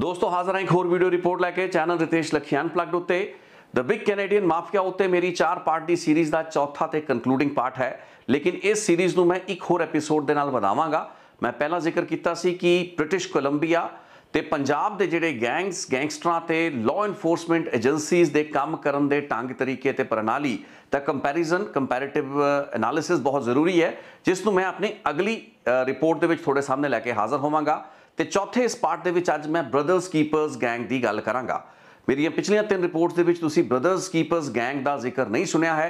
ਦੋਸਤੋ ਹਾਜ਼ਰ ਹਾਂ ਇੱਕ ਹੋਰ ਵੀਡੀਓ ਰਿਪੋਰਟ ਲੈ ਕੇ ਚੈਨਲ ਰਿਤੇਸ਼ ਲਖਿਆਨ ਪਲੱਗਡ ਉੱਤੇ ਦ ਬਿਗ ਕੈਨੇਡੀਅਨ ਮਾਫੀਆ ਉੱਤੇ ਮੇਰੀ 4 ਪਾਰਟ ਦੀ ਸੀਰੀਜ਼ ਦਾ ਚੌਥਾ ਤੇ ਕਨਕਲੂਡਿੰਗ ਪਾਰਟ ਹੈ ਲੇਕਿਨ ਇਸ ਸੀਰੀਜ਼ ਨੂੰ ਮੈਂ ਇੱਕ ਹੋਰ ਐਪੀਸੋਡ ਦੇ ਨਾਲ ਵਧਾਵਾਂਗਾ ਮੈਂ ਪਹਿਲਾਂ ਜ਼ਿਕਰ ਕੀਤਾ ਸੀ ਕਿ ਬ੍ਰਿਟਿਸ਼ ਕੋਲੰਬੀਆ ਤੇ ਪੰਜਾਬ ਦੇ ਜਿਹੜੇ ਗੈਂਗਸ ਗੈਂਗਸਟਰਾਂ ਤੇ ਲਾਅ ਇਨਫੋਰਸਮੈਂਟ ਏਜੰਸੀਜ਼ ਦੇ ਕੰਮ ਕਰਨ ਦੇ ਢੰਗ ਤਰੀਕੇ ਤੇ ਪ੍ਰਣਾਲੀ ਦਾ ਕੰਪੈਰੀਜ਼ਨ ਕੰਪੈਰੀਟਿਵ ਐਨਾਲਿਸਿਸ ਬਹੁਤ ਜ਼ਰੂਰੀ ਹੈ ਜਿਸ ਨੂੰ ਮੈਂ ਆਪਣੀ ਅਗਲੀ ਰਿਪੋਰਟ uh, ਦੇ ਵਿੱਚ ਤੁਹਾਡੇ ਸਾਹਮਣੇ ਲੈ ਕੇ ਹਾਜ਼ਰ ਹੋਵਾਂਗਾ ਤੇ ਚੌਥੇ ਇਸ ਪਾਰਟ ਦੇ ਵਿੱਚ ਅੱਜ ਮੈਂ ਬ੍ਰਦਰਸ ਕੀਪਰਸ ਗੈਂਗ ਦੀ ਗੱਲ ਕਰਾਂਗਾ ਮੇਰੀਆਂ ਪਿਛਲੀਆਂ ਤਿੰਨ ਰਿਪੋਰਟਸ ਦੇ ਵਿੱਚ ਤੁਸੀਂ ਬ੍ਰਦਰਸ ਕੀਪਰਸ ਗੈਂਗ ਦਾ ਜ਼ਿਕਰ ਨਹੀਂ ਸੁਣਿਆ ਹੈ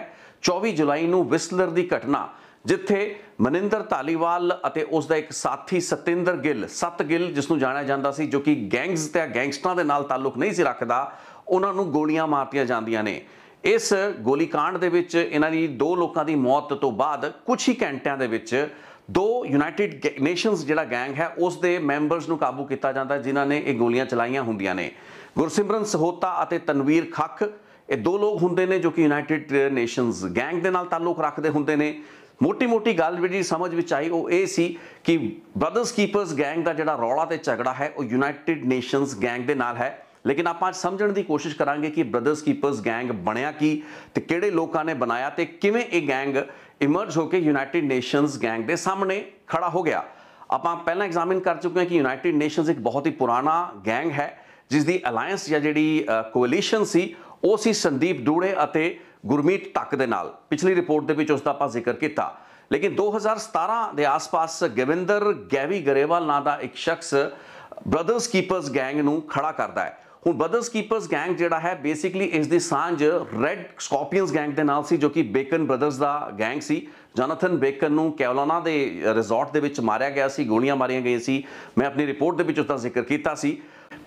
24 ਜੁਲਾਈ ਨੂੰ ਵਿਸਲਰ ਦੀ ਘਟਨਾ ਜਿੱਥੇ ਮਨਿੰਦਰ ਧਾਲੀਵਾਲ ਅਤੇ ਉਸ ਦਾ ਇੱਕ ਸਾਥੀ ਸਤਿੰਦਰ ਗਿੱਲ ਸਤ ਗਿੱਲ ਜਿਸ ਨੂੰ ਜਾਣਿਆ ਜਾਂਦਾ ਸੀ ਜੋ ਕਿ ਗੈਂਗਸ ਤੇ ਗੈਂਗਸਟਰਾਂ ਦੇ ਨਾਲ ਤਾਲੁਕ ਨਹੀਂ ਸੀ ਰੱਖਦਾ ਉਹਨਾਂ ਨੂੰ ਗੋਲੀਆਂ ਮਾਰਤੀਆਂ ਜਾਂਦੀਆਂ ਨੇ ਇਸ ਗੋਲੀकांड ਦੇ ਵਿੱਚ ਇਹਨਾਂ ਦੀ ਦੋ ਲੋਕਾਂ ਦੀ ਮੌਤ ਤੋਂ ਬਾਅਦ ਕੁਝ ਹੀ ਘੰਟਿਆਂ ਦੇ ਵਿੱਚ ਦੋ ਯੂਨਾਈਟਿਡ ਨੇਸ਼ਨਸ ਜਿਹੜਾ ਗੈਂਗ ਹੈ ਉਸ ਦੇ ਮੈਂਬਰਸ ਨੂੰ ਕਾਬੂ ਕੀਤਾ ਜਾਂਦਾ ਜਿਨ੍ਹਾਂ ਨੇ ਇਹ ਗੋਲੀਆਂ ਚਲਾਈਆਂ ਹੁੰਦੀਆਂ ਨੇ ਗੁਰਸਿਮਰਨ ਸਹੋਤਾ ਅਤੇ ਤਨਵੀਰ ਖੱਖ ਇਹ ਦੋ ਲੋਕ ਹੁੰਦੇ ਨੇ ਜੋ ਕਿ ਯੂਨਾਈਟਿਡ ਨੇਸ਼ਨਸ ਗੈਂਗ ਦੇ ਨਾਲ ਤਾਲੁਕ ਰੱਖਦੇ ਹੁੰਦੇ ਨੇ ਮੋਟੀ-ਮੋਟੀ ਗੱਲ ਜਿਹੜੀ ਸਮਝ ਵਿੱਚ ਆਈ ਉਹ ਇਹ ਸੀ ਕਿ ਬ੍ਰਦਰਸ ਕੀਪਰਸ ਗੈਂਗ ਦਾ ਜਿਹੜਾ ਰੌਲਾ ਤੇ ਝਗੜਾ ਹੈ ਉਹ ਯੂਨਾਈਟਿਡ ਨੇਸ਼ਨਸ ਗੈਂਗ ਦੇ ਨਾਲ ਹੈ ਲੇਕਿਨ ਆਪਾਂ ਅੱਜ ਸਮਝਣ ਦੀ ਕੋਸ਼ਿਸ਼ ਕਰਾਂਗੇ ਕਿ ਬ੍ਰਦਰਸ ਕੀਪਰਸ ਗੈਂਗ ਬਣਿਆ ਕੀ ਤੇ ਕਿਹੜੇ ਲੋਕਾਂ ਨੇ ਬਣਾਇਆ ਤੇ ਕਿਵੇਂ ਇਹ ਗੈਂਗ ਇਮਰਜ ਹੋ ਕੇ ਯੂਨਾਈਟਿਡ ਨੇਸ਼ਨਸ ਗੈਂਗ ਦੇ ਸਾਹਮਣੇ ਖੜਾ ਹੋ ਗਿਆ ਆਪਾਂ ਪਹਿਲਾਂ ਐਗਜ਼ਾਮਿਨ ਕਰ ਚੁੱਕੇ ਹਾਂ ਕਿ ਯੂਨਾਈਟਿਡ ਨੇਸ਼ਨਸ ਇੱਕ ਬਹੁਤ ਹੀ ਪੁਰਾਣਾ ਗੈਂਗ ਹੈ ਜਿਸ ਦੀ ਅਲਾਈਅੰਸ ਜਾਂ ਜਿਹੜੀ ਕੋਲੀਸ਼ਨ ਸੀ ਉਹ ਸੀ ਸੰਦੀਪ ਡੂੜੇ ਅਤੇ ਗੁਰਮੀਤ ਟੱਕ ਦੇ ਨਾਲ ਪਿਛਲੀ ਰਿਪੋਰਟ ਦੇ ਵਿੱਚ ਉਸ ਦਾ ਆਪਾਂ ਜ਼ਿਕਰ ਕੀਤਾ ਲੇਕਿਨ 2017 ਦੇ ਆਸ-ਪਾਸ ਗਵਿੰਦਰ ਗੈਵੀ ਗਰੇਵਾਲ ਨਾਂ ਦਾ ਇੱਕ ਸ਼ਖਸ ਬ੍ਰਦਰਸ ਕੀਪਰਸ ਗੈਂਗ ਨੂੰ ਖੜਾ ਕਰਦਾ ਹੈ ਹੁਣ ਬਦਰਸ ਕੀਪਰਸ ਗੈਂਗ ਜਿਹੜਾ ਹੈ ਬੇਸਿਕਲੀ ਇਸ ਦੀ ਸਾਂਝ ਰੈਡ ਸਕੋਰਪੀਅਨਸ ਗੈਂਗ ਦੇ ਨਾਲ ਸੀ ਜੋ ਕਿ ਬੇਕਨ ਬ੍ਰਦਰਸ ਦਾ ਗੈਂਗ ਸੀ ਜਨਾਥਨ ਬੇਕਨ ਨੂੰ ਕੈਵਲਾਨਾ ਦੇ ਰਿਜ਼ੋਰਟ ਦੇ ਵਿੱਚ ਮਾਰਿਆ ਗਿਆ ਸੀ ਗੋਲੀਆਂ ਮਾਰੀਆਂ ਗਈਆਂ ਸੀ ਮੈਂ ਆਪਣੀ ਰਿਪੋਰਟ ਦੇ ਵਿੱਚ ਉਸ ਦਾ ਜ਼ਿਕਰ ਕੀਤਾ ਸੀ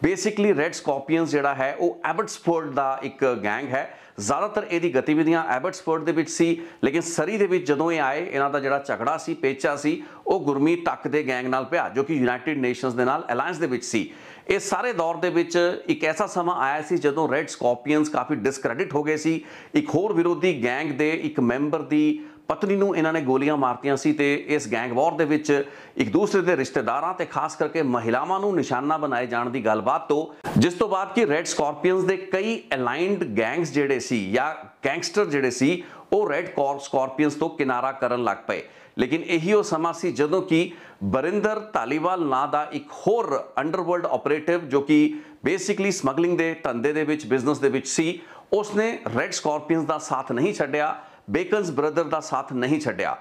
ਬੇਸਿਕਲੀ ਰੈਡ ਸਕੋਰਪੀਅਨਸ ਜਿਹੜਾ ਹੈ ਉਹ ਐਬਟਸਫੋਰਡ ਦਾ ਇੱਕ ਗੈਂਗ ਹੈ ਜ਼ਿਆਦਾਤਰ ਇਹਦੀ ਗਤੀਵਿਧੀਆਂ ਐਬਟਸਫੋਰਡ ਦੇ ਵਿੱਚ ਸੀ ਲੇਕਿਨ ਸਰੀ ਦੇ ਵਿੱਚ ਜਦੋਂ ਇਹ ਆਏ ਇਹਨਾਂ ਦਾ ਜਿਹੜਾ ਝਗੜਾ ਸੀ ਪੇਚਾ ਸੀ ਉਹ ਗੁਰਮੀਤ ਟੱਕ ਦੇ ਗੈਂਗ ਨਾਲ ਪਿਆ ਜੋ ਕਿ ਯੂਨਾਈਟਿਡ ਨੇਸ਼ਨਸ ਦੇ ਨਾਲ ਅਲਾਈਅੰਸ ਦੇ ਵਿੱਚ ਸੀ ਇਹ ਸਾਰੇ ਦੌਰ ਦੇ ਵਿੱਚ ਇੱਕ ਐਸਾ ਸਮਾਂ ਆਇਆ ਸੀ ਜਦੋਂ ਰੈੱਡ ਸਕੋਰਪੀਅਨਸ ਕਾਫੀ ਡਿਸਕ੍ਰੈਡਿਟ ਹੋ ਗਏ ਸੀ ਇੱਕ ਹੋਰ ਵਿਰੋਧੀ ਗੈਂਗ ਦੇ ਇੱਕ ਮੈਂਬਰ ਦੀ ਪਤਨੀ ਨੂੰ ਇਹਨਾਂ ਨੇ ਗੋਲੀਆਂ ਮਾਰਤੀਆਂ ਸੀ ਤੇ ਇਸ ਗੈਂਗ ਵਾਰ ਦੇ ਵਿੱਚ ਇੱਕ ਦੂਸਰੇ ਦੇ ਰਿਸ਼ਤੇਦਾਰਾਂ ਤੇ ਖਾਸ ਕਰਕੇ ਮਹਿਲਾਵਾਂ ਨੂੰ ਨਿਸ਼ਾਨਾ ਬਣਾਏ ਜਾਣ ਦੀ ਗੱਲਬਾਤ ਤੋਂ ਜਿਸ ਤੋਂ ਬਾਅਦ ਕਿ ਰੈੱਡ ਸਕੋਰਪੀਅਨਸ ਦੇ ਕਈ ਅਲਾਈਨਡ ਗੈਂਗਸ ਜਿਹੜੇ ਸੀ ਜਾਂ ਗੈਂਗਸਟਰ ਜਿਹੜੇ ਸੀ ਉਹ ਰੈੱਡ ਸਕੋਰਪੀਅਨਸ ਤੋਂ ਕਿਨਾਰਾ ਕਰਨ ਲੱਗ ਪਏ ਲੇਕਿਨ ਇਹੀ ਉਹ ਸਮਾਂ ਸੀ ਜਦੋਂ ਕਿ ਬਰਿੰਦਰ ਤਾਲੀਵਾਲ ਨਾਂ ਦਾ ਇੱਕ ਹੋਰ ਅੰਡਰਵਰਲਡ ਆਪਰੇਟਿਵ ਜੋ ਕਿ ਬੇਸਿਕਲੀ ਸਮਗਲਿੰਗ ਦੇ ਧੰਦੇ ਦੇ ਵਿੱਚ ਬਿਜ਼ਨਸ ਦੇ ਵਿੱਚ ਸੀ ਉਸਨੇ ਰੈੱਡ ਸਕਾਰਪੀਅਨਸ ਦਾ ਸਾਥ ਨਹੀਂ ਛੱਡਿਆ ਬੇਕਨਸ ਬ੍ਰਦਰ ਦਾ ਸਾਥ ਨਹੀਂ ਛੱਡਿਆ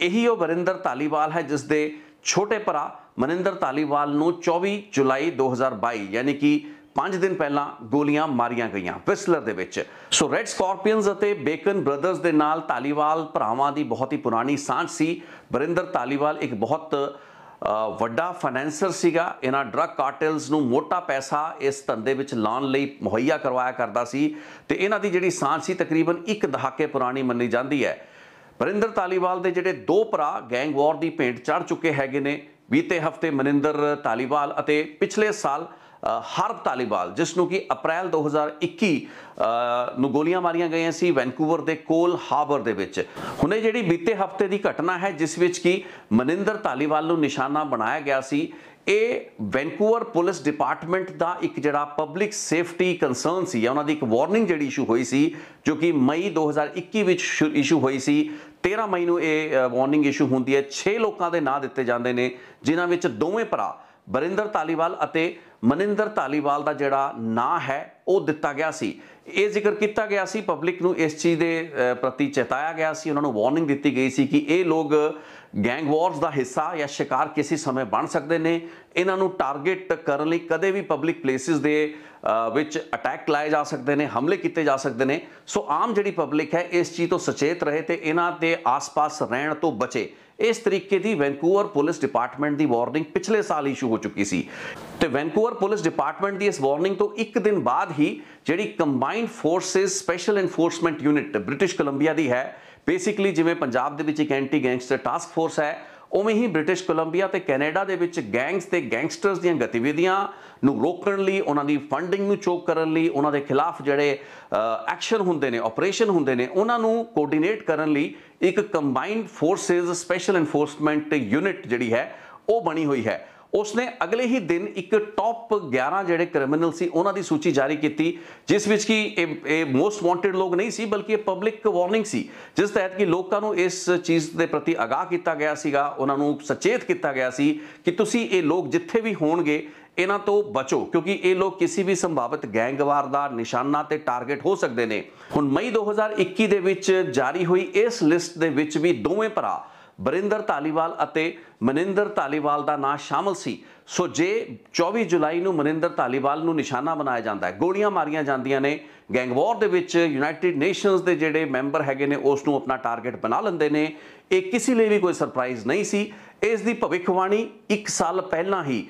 ਇਹੀ ਉਹ ਬਰਿੰਦਰ ਤਾਲੀਵਾਲ ਹੈ ਜਿਸ ਦੇ ਛੋਟੇ ਭਰਾ ਮਨਿੰਦਰ ਤਾਲੀਵਾਲ ਨੂੰ 24 ਜੁਲਾਈ 2022 ਯਾਨੀ ਕਿ 5 ਦਿਨ ਪਹਿਲਾਂ ਗੋਲੀਆਂ ਮਾਰੀਆਂ ਗਈਆਂ ਵਿਸਲਰ ਦੇ ਵਿੱਚ ਸੋ ਰੈਡ ਸਕਾਰਪੀਅਨਸ ਅਤੇ ਬੇਕਨ ਬ੍ਰਦਰਸ ਦੇ ਨਾਲ ਤਾਲੀਵਾਲ ਭਰਾਵਾਂ ਦੀ ਬਹੁਤ ਹੀ ਪੁਰਾਣੀ ਸਾਂਝ ਸੀ ਬਰਿੰਦਰ ਤਾਲੀਵਾਲ ਇੱਕ ਬਹੁਤ ਵੱਡਾ ਫਾਈਨੈਂਸਰ ਸੀਗਾ ਇਹਨਾਂ ਡਰੱਗ ਕਾਰਟਲਸ ਨੂੰ ਮੋਟਾ ਪੈਸਾ ਇਸ ਧੰਦੇ ਵਿੱਚ ਲਾਉਣ ਲਈ ਮੁਹੱਈਆ ਕਰਵਾਇਆ ਕਰਦਾ ਸੀ ਤੇ ਇਹਨਾਂ ਦੀ ਜਿਹੜੀ ਸਾਂਝ ਸੀ ਤਕਰੀਬਨ ਇੱਕ ਦਹਾਕੇ ਪੁਰਾਣੀ ਮੰਨੀ ਜਾਂਦੀ ਹੈ ਬਰਿੰਦਰ ਤਾਲੀਵਾਲ ਦੇ ਜਿਹੜੇ ਦੋ ਭਰਾ ਗੈਂਗ ਵਾਰ ਦੀ ਪੇਂਟ ਚੜ ਚੁੱਕੇ ਹੈਗੇ ਨੇ ਬੀਤੇ ਹਫਤੇ ਮਨਿੰਦਰ ਤਾਲੀਵਾਲ ਅਤੇ ਪਿਛਲੇ ਸਾਲ ਹਰਬ ਤਾਲੀਬਾਲ ਜਿਸ ਨੂੰ ਕਿ ਅਪ੍ਰੈਲ 2021 ਨੂੰ ਗੋਲੀਆਂ ਮਾਰੀਆਂ ਗਈਆਂ ਸੀ ਵੈਂਕੂਵਰ ਦੇ ਕੋਲ ਹਾਰਬਰ ਦੇ ਵਿੱਚ ਹੁਣੇ ਜਿਹੜੀ ਬੀਤੇ ਹਫਤੇ ਦੀ ਘਟਨਾ ਹੈ ਜਿਸ ਵਿੱਚ ਕਿ ਮਨਿੰਦਰ ਤਾਲੀਬਾਲ ਨੂੰ ਨਿਸ਼ਾਨਾ ਬਣਾਇਆ ਗਿਆ ਸੀ ਇਹ ਵੈਂਕੂਵਰ ਪੁਲਿਸ ਡਿਪਾਰਟਮੈਂਟ ਦਾ ਇੱਕ ਜਿਹੜਾ ਪਬਲਿਕ ਸੇਫਟੀ ਕਨਸਰਨ ਸੀ ਉਹਨਾਂ ਦੀ ਇੱਕ ਵਾਰਨਿੰਗ ਜਿਹੜੀ ਇਸ਼ੂ ਹੋਈ ਸੀ ਜੋ ਕਿ ਮਈ 2021 ਵਿੱਚ ਇਸ਼ੂ ਹੋਈ ਸੀ 13 ਮਈ ਨੂੰ ਇਹ ਵਾਰਨਿੰਗ ਇਸ਼ੂ ਹੁੰਦੀ ਹੈ 6 ਲੋਕਾਂ ਦੇ ਨਾਂ ਦਿੱਤੇ ਜਾਂਦੇ ਨੇ ਜਿਨ੍ਹਾਂ ਵਿੱਚ ਦੋਵੇਂ ਭਰਾ ਬਰਿੰਦਰ ਤਾਲੀਵਾਲ ਅਤੇ ਮਨਿੰਦਰ ਧਾਲੀਵਾਲ ਦਾ ਜਿਹੜਾ ਨਾਂ ਹੈ ਉਹ ਦਿੱਤਾ ਗਿਆ ਸੀ ਇਹ ਜ਼ਿਕਰ ਕੀਤਾ ਗਿਆ ਸੀ ਪਬਲਿਕ ਨੂੰ ਇਸ ਚੀਜ਼ ਦੇ ਪ੍ਰਤੀ ਚੇਤਾਇਆ ਗਿਆ ਸੀ ਉਹਨਾਂ ਨੂੰ ਵਾਰਨਿੰਗ ਦਿੱਤੀ ਗਈ ਸੀ ਕਿ ਇਹ ਲੋਕ ਗੈਂਗ ਵਾਰਸ ਦਾ ਹਿੱਸਾ ਜਾਂ ਸ਼ਿਕਾਰ ਕਿਸੇ ਸਮੇਂ ਬਣ ਸਕਦੇ ਨੇ ਇਹਨਾਂ ਨੂੰ ਟਾਰਗੇਟ ਕਰਨ ਲਈ ਕਦੇ ਵੀ ਪਬਲਿਕ ਪਲੇਸਿਸ ਦੇ ਵਿੱਚ ਅਟੈਕ ਲਾਏ ਜਾ ਸਕਦੇ ਨੇ ਹਮਲੇ ਕੀਤੇ ਜਾ ਸਕਦੇ ਨੇ ਸੋ ਆਮ ਜਿਹੜੀ ਪਬਲਿਕ ਹੈ ਇਸ ਚੀਜ਼ ਤੋਂ ਸੁਚੇਤ ਰਹੇ ਤੇ ਇਹਨਾਂ ਦੇ ਆਸ-ਪਾਸ ਰਹਿਣ ਤੋਂ ਬਚੇ ਇਸ ਤਰੀਕੇ ਦੀ ਵੈਂਕੂਵਰ ਪੁਲਿਸ ਡਿਪਾਰਟਮੈਂਟ ਦੀ ਵਾਰਨਿੰਗ ਪਿਛਲੇ ਸਾਲ ਇਸ਼ੂ ਹੋ ਚੁੱਕੀ ਸੀ ਤੇ ਵੈਂਕੂਵਰ ਪੁਲਿਸ ਡਿਪਾਰਟਮੈਂਟ ਦੀ ਇਸ ਵਾਰਨਿੰਗ ਤੋਂ ਇੱਕ ਦਿਨ ਬਾਅਦ ਹੀ ਜਿਹੜੀ combined forces special enforcement unit British Columbia ਦੀ ਹੈ ਬੇਸਿਕਲੀ ਜਿਵੇਂ ਪੰਜਾਬ ਦੇ ਵਿੱਚ ਇੱਕ ਐਂਟੀ ਗੈਂਗਸਟਰ ਟਾਸਕ ਫੋਰਸ ਹੈ ਉਵੇਂ ਹੀ ਬ੍ਰਿਟਿਸ਼ ਕੋਲੰਬੀਆ ਤੇ ਕੈਨੇਡਾ ਦੇ ਵਿੱਚ ਗੈਂਗਸ ਤੇ ਗੈਂਗਸਟਰਸ ਦੀਆਂ ਗਤੀਵਿਧੀਆਂ ਨੂੰ ਰੋਕਣ ਲਈ ਉਹਨਾਂ ਦੀ ਫੰਡਿੰਗ ਨੂੰ ਚੋਕ ਕਰਨ ਲਈ ਉਹਨਾਂ ਦੇ ਖਿਲਾਫ ਜਿਹੜੇ ਐਕਸ਼ਨ ਹੁੰਦੇ ਨੇ ਆਪਰੇਸ਼ਨ ਹੁੰਦੇ ਨੇ ਉਹਨਾਂ ਨੂੰ ਕੋਆਰਡੀਨੇਟ ਕਰਨ ਲਈ ਇੱਕ combined forces special enforcement unit ਜਿਹੜੀ ਹੈ ਉਹ ਬਣੀ ਹੋਈ ਹੈ ਉਸਨੇ ਅਗਲੇ ਹੀ ਦਿਨ ਇੱਕ ਟੌਪ 11 ਜਿਹੜੇ ਕ੍ਰਿਮੀਨਲ ਸੀ ਉਹਨਾਂ ਦੀ ਸੂਚੀ ਜਾਰੀ ਕੀਤੀ ਜਿਸ ਵਿੱਚ ਕਿ ਇਹ ਮੋਸਟ ਵਾਂਟਡ ਲੋਕ ਨਹੀਂ ਸੀ ਬਲਕਿ ਇਹ ਪਬਲਿਕ ਵਾਰਨਿੰਗ ਸੀ ਜਿਸ ਤਹਿਤ ਕਿ ਲੋਕਾਂ ਨੂੰ ਇਸ ਚੀਜ਼ ਦੇ ਪ੍ਰਤੀ ਅਗਾਹ ਕੀਤਾ ਗਿਆ ਸੀਗਾ ਉਹਨਾਂ ਨੂੰ ਸਚੇਤ ਕੀਤਾ ਗਿਆ ਸੀ ਕਿ ਤੁਸੀਂ ਇਹ ਲੋਕ ਜਿੱਥੇ ਵੀ ਹੋਣਗੇ ਇਹਨਾਂ ਤੋਂ ਬਚੋ ਕਿਉਂਕਿ ਇਹ ਲੋਕ ਕਿਸੇ ਵੀ ਸੰਭਾਵਿਤ ਗੈਂਗਵਾਰ ਦਾ ਨਿਸ਼ਾਨਾ ਤੇ ਟਾਰਗੇਟ ਹੋ ਸਕਦੇ ਨੇ ਹੁਣ ਮਈ 2021 ਦੇ ਵਿੱਚ ਜਾਰੀ ਹੋਈ ਇਸ ਲਿਸਟ ਦੇ ਵਿੱਚ ਵੀ ਦੋਵੇਂ ਭਰਾ ਬਰਿੰਦਰ ਧਾਲੀਵਾਲ ਅਤੇ ਮਨਿੰਦਰ ਧਾਲੀਵਾਲ ਦਾ ਨਾਮ ਸ਼ਾਮਲ ਸੀ ਸੋ ਜੇ 24 ਜੁਲਾਈ ਨੂੰ ਮਨਿੰਦਰ ਧਾਲੀਵਾਲ ਨੂੰ ਨਿਸ਼ਾਨਾ ਬਣਾਇਆ ਜਾਂਦਾ ਹੈ ਗੋਲੀਆਂ ਮਾਰੀਆਂ ਜਾਂਦੀਆਂ ਨੇ ਗੈਂਗ ਵਾਰ ਦੇ ਵਿੱਚ ਯੂਨਾਈਟਿਡ ਨੇਸ਼ਨਸ ਦੇ ਜਿਹੜੇ ਮੈਂਬਰ ਹੈਗੇ ਨੇ ਉਸ ਨੂੰ ਆਪਣਾ ਟਾਰਗੇਟ ਬਣਾ ਲੈਂਦੇ ਨੇ ਇਹ ਕਿਸੇ ਲਈ ਵੀ ਕੋਈ ਸਰਪ੍ਰਾਈਜ਼ ਨਹੀਂ ਸੀ ਇਸ ਦੀ ਭਵਿੱਖਬਾਣੀ 1 ਸਾਲ ਪਹਿਲਾਂ ਹੀ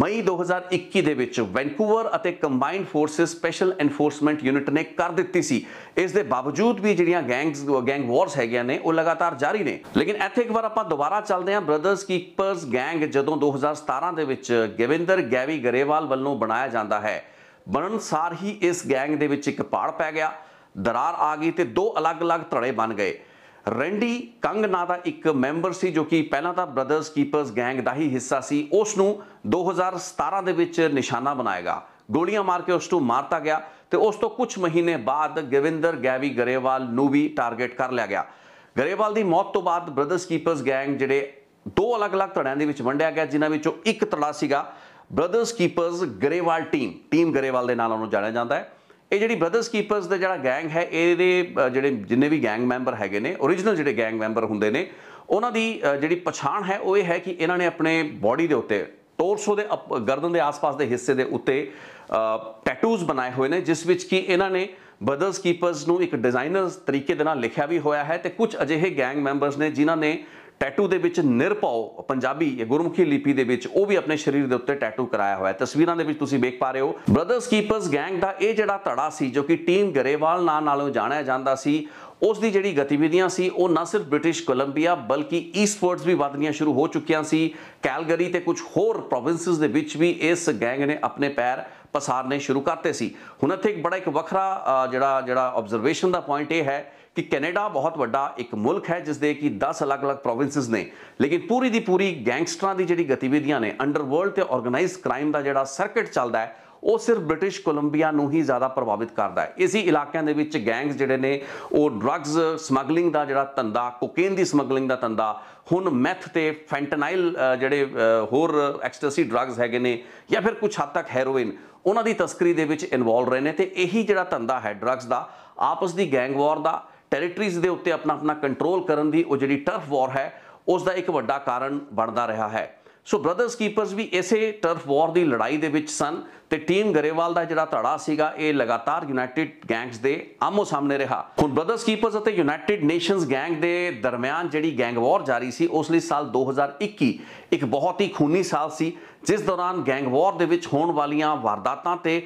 ਮਈ 2021 ਦੇ ਵਿੱਚ ਵੈਂਕੂਵਰ ਅਤੇ combined forces special enforcement unit ਨੇ ਕਰ ਦਿੱਤੀ ਸੀ ਇਸ ਦੇ ਬਾਵਜੂਦ ਵੀ ਜਿਹੜੀਆਂ ਗੈਂਗਸ ਗੈਂਗ ਵਾਰਸ ਹੈਗੀਆਂ ਨੇ ਉਹ ਲਗਾਤਾਰ ਜਾਰੀ ਨੇ ਲੇਕਿਨ ਇੱਥੇ ਇੱਕ ਵਾਰ ਆਪਾਂ ਦੁਬਾਰਾ ਚੱਲਦੇ ਹਾਂ ਬ੍ਰਦਰਸ ਕੀਪਰਸ ਗੈਂਗ ਜਦੋਂ 2017 ਦੇ ਵਿੱਚ ਗਵਿੰਦਰ ਗੈਵੀ ਗਰੇਵਾਲ ਵੱਲੋਂ ਬਣਾਇਆ ਜਾਂਦਾ ਹੈ ਬਣਨ ਸਾਰ ਹੀ ਇਸ ਗੈਂਗ ਦੇ ਵਿੱਚ ਇੱਕ ਪਾੜ ਪੈ ਗਿਆ ਦਰਾਰ ਆ ਗਈ ਤੇ ਦੋ ਅਲੱਗ-ਅਲੱਗ ਧੜੇ ਬਣ ਗਏ ਰੈਂਡੀ ਕੰਗ ਨਾ ਦਾ ਇੱਕ ਮੈਂਬਰ ਸੀ ਜੋ ਕਿ ਪਹਿਲਾਂ ਤਾਂ ਬ੍ਰਦਰਸ ਕੀਪਰਸ ਗੈਂਗ ਦਾ ਹੀ ਹਿੱਸਾ ਸੀ ਉਸ ਨੂੰ 2017 ਦੇ ਵਿੱਚ ਨਿਸ਼ਾਨਾ ਬਣਾਏਗਾ ਗੋਲੀਆਂ ਮਾਰ ਕੇ ਉਸ ਨੂੰ ਮਾਰਤਾ ਗਿਆ ਤੇ ਉਸ ਤੋਂ ਕੁਝ ਮਹੀਨੇ ਬਾਅਦ ਗਵਿੰਦਰ ਗੈਵੀ ਗਰੇਵਾਲ ਨੂੰ ਵੀ ਟਾਰਗੇਟ ਕਰ ਲਿਆ ਗਿਆ ਗਰੇਵਾਲ ਦੀ ਮੌਤ ਤੋਂ ਬਾਅਦ ਬ੍ਰਦਰਸ ਕੀਪਰਸ ਗੈਂਗ ਜਿਹੜੇ ਦੋ ਅਲੱਗ-ਅਲੱਗ ਧੜਿਆਂ ਦੇ ਵਿੱਚ ਵੰਡਿਆ ਗਿਆ ਜਿਨ੍ਹਾਂ ਵਿੱਚੋਂ ਇੱਕ ਧੜਾ ਸੀਗਾ Brothers Keepers Grewal team team Grewal ਦੇ ਨਾਲ ਉਹਨੂੰ ਜਾਣਿਆ ਜਾਂਦਾ ਹੈ ਇਹ ਜਿਹੜੀ ਬ੍ਰਦਰਸ ਕੀਪਰਸ ਦਾ ਜਿਹੜਾ ਗੈਂਗ ਹੈ ਇਹਦੇ ਜਿਹੜੇ ਜਿੰਨੇ ਵੀ ਗੈਂਗ ਮੈਂਬਰ ਹੈਗੇ ਨੇ origignal ਜਿਹੜੇ ਗੈਂਗ ਮੈਂਬਰ ਹੁੰਦੇ ਨੇ ਉਹਨਾਂ ਦੀ ਜਿਹੜੀ ਪਛਾਣ ਹੈ ਉਹ ਇਹ ਹੈ ਕਿ ਇਹਨਾਂ ਨੇ ਆਪਣੇ ਬਾਡੀ ਦੇ ਉੱਤੇ ਟੋਰਸੋ ਦੇ ਗਰਦਨ ਦੇ ਆਸ-ਪਾਸ ਦੇ ਹਿੱਸੇ ਦੇ ਉੱਤੇ ਟੈਟੂਜ਼ ਬਣਾਏ ਹੋਏ ਨੇ ਜਿਸ ਵਿੱਚ ਕਿ ਇਹਨਾਂ ਨੇ ਬ੍ਰਦਰਸ ਕੀਪਰਸ ਨੂੰ ਇੱਕ ਡਿਜ਼ਾਈਨਰ ਤਰੀਕੇ ਦੇ ਨਾਲ ਲਿਖਿਆ ਵੀ ਹੋਇਆ ਹੈ ਤੇ ਕੁਝ ਅਜਿਹੇ ਗੈਂਗ ਮੈਂਬਰਸ ਨੇ ਜਿਨ੍ਹਾਂ ਨੇ ਟੈਟੂ ਦੇ ਵਿੱਚ ਨਿਰਪਉ ਪੰਜਾਬੀ ਇਹ ਗੁਰਮੁਖੀ ਲਿਪੀ ਦੇ ਵਿੱਚ ਉਹ ਵੀ ਆਪਣੇ ਸਰੀਰ ਦੇ ਉੱਤੇ ਟੈਟੂ ਕਰਾਇਆ ਹੋਇਆ ਤਸਵੀਰਾਂ ਦੇ ਵਿੱਚ ਤੁਸੀਂ ਵੇਖ ਪਾ ਰਹੇ ਹੋ ਬ੍ਰਦਰਸ ਕੀਪਰਸ ਗੈਂਗ ਦਾ ਇਹ ਜਿਹੜਾ ਧੜਾ ਸੀ ਜੋ ਕਿ ਟੀਮ ਗਰੇਵਾਲ ਨਾਂ ਨਾਲੋਂ ਜਾਣਿਆ ਜਾਂਦਾ ਸੀ ਉਸ ਦੀ ਜਿਹੜੀ ਗਤੀਵਿਧੀਆਂ ਸੀ ਉਹ ਨਾ ਸਿਰਫ ਬ੍ਰਿਟਿਸ਼ ਕੋਲੰਬੀਆ ਬਲਕਿ ਈਸਪੋਰਟਸ ਵੀ ਵਧਨੀਆਂ ਸ਼ੁਰੂ ਹੋ ਚੁੱਕੀਆਂ ਸੀ ਕੈਲਗਰੀ ਤੇ ਕੁਝ ਹੋਰ ਪ੍ਰੋਵਿੰਸਸ ਦੇ ਵਿੱਚ ਵੀ ਇਸ ਗੈਂਗ ਨੇ ਆਪਣੇ ਪੈਰ ਪਸਾਰਨੇ ਸ਼ੁਰੂ ਕਰਤੇ ਸੀ ਹੁਣ ਇੱਥੇ ਇੱਕ ਬੜਾ ਇੱਕ ਵੱਖਰਾ ਜਿਹੜਾ ਜਿਹੜਾ ਆਬਜ਼ਰਵੇਸ਼ਨ ਦਾ ਪੁਆਇੰਟ ਇਹ ਹੈ ਕਿ ਕੈਨੇਡਾ ਬਹੁਤ ਵੱਡਾ ਇੱਕ ਮੁਲਕ ਹੈ ਜਿਸ ਦੇ ਕਿ 10 ਅਲੱਗ-ਅਲੱਗ ਪ੍ਰੋਵਿੰਸਸ ਨੇ ਲੇਕਿਨ ਪੂਰੀ ਦੀ ਪੂਰੀ ਗੈਂਗਸਟਰਾਂ ਦੀ ਜਿਹੜੀ ਗਤੀਵਿਧੀਆਂ ਨੇ ਅੰਡਰਵਰਲਡ ਤੇ ਆਰਗੇਨਾਈਜ਼ਡ ਕ੍ਰਾਈਮ ਦਾ ਜਿਹੜਾ ਸਰਕਟ ਚੱਲਦਾ ਹੈ ਉਹ ਸਿਰਫ ਬ੍ਰਿਟਿਸ਼ ਕੋਲੰਬੀਆ ਨੂੰ ਹੀ ਜ਼ਿਆਦਾ ਪ੍ਰਭਾਵਿਤ ਕਰਦਾ ਹੈ ਇਸੇ ਇਲਾਕਿਆਂ ਦੇ ਵਿੱਚ ਗੈਂਗਸ ਜਿਹੜੇ ਨੇ ਉਹ ਡਰੱਗਸ ਸਮਗਲਿੰਗ ਦਾ ਜਿਹੜਾ ਧੰਦਾ ਕੋਕੇਨ ਦੀ ਸਮਗਲਿੰਗ ਦਾ ਧੰਦਾ ਹੁਣ ਮੈਥ ਤੇ ਫੈਂਟਨਾਈਲ ਜਿਹੜੇ ਹੋਰ ਐਕਸਟੈਸੀ ਡਰੱਗਸ ਹੈਗੇ ਨੇ ਜਾਂ ਫਿਰ ਕੁਝ ਹੱਦ ਤੱਕ ਹੈਰੋਇਨ ਉਹਨਾਂ ਦੀ ਤਸਕਰੀ ਦੇ ਵਿੱਚ ਇਨਵੋਲਵ ਰਹੇ ਨੇ ਤੇ ਇਹੀ ਜਿਹੜਾ ਧੰਦਾ ਹੈ ਡਰੱਗਸ ਦਾ ਆਪਸ ਦੀ ਗੈਂਗ ਵਾਰ ਦਾ ਟੈਰੀਟਰੀਜ਼ ਦੇ ਉੱਤੇ ਆਪਣਾ ਆਪਣਾ ਕੰਟਰੋਲ ਕਰਨ ਦੀ ਉਹ ਜਿਹੜੀ ਟਰਫ ਵਾਰ ਹੈ ਉਸ ਦਾ ਇੱਕ ਵੱਡਾ ਕਾਰਨ ਬਣਦਾ ਰਿਹਾ ਹੈ ਸੋ ਬ੍ਰਦਰਸ ਕੀਪਰਸ ਵੀ ਇਸੇ ਟਰਫ ਵਾਰ ਦੀ ਲੜਾਈ ਦੇ ਵਿੱਚ ਸਨ ਤੇ ਟੀਮ ਗਰੇਵਾਲ ਦਾ ਜਿਹੜਾ ਧੜਾ ਸੀਗਾ ਇਹ ਲਗਾਤਾਰ ਯੂਨਾਈਟਿਡ ਗੈਂਗਸ ਦੇ ਆਮੋ ਸਾਹਮਣੇ ਰਿਹਾ ਹੁਣ ਬ੍ਰਦਰਸ ਕੀਪਰਸ ਅਤੇ ਯੂਨਾਈਟਿਡ ਨੇਸ਼ਨਸ ਗੈਂਗ ਦੇ ਦਰਮਿਆਨ ਜਿਹੜੀ ਗੈਂਗ ਵਾਰ ਜਾਰੀ ਸੀ ਉਸ ਲਈ ਸਾਲ 2021 ਇੱਕ ਬਹੁਤ ਹੀ ਖੂਨੀ ਸਾਲ ਸੀ ਜਿਸ ਦੌਰਾਨ ਗੈਂਗ ਵਾਰ ਦੇ ਵਿੱਚ ਹੋਣ ਵਾਲੀਆਂ ਵਾਰਦਾਤਾਂ ਤੇ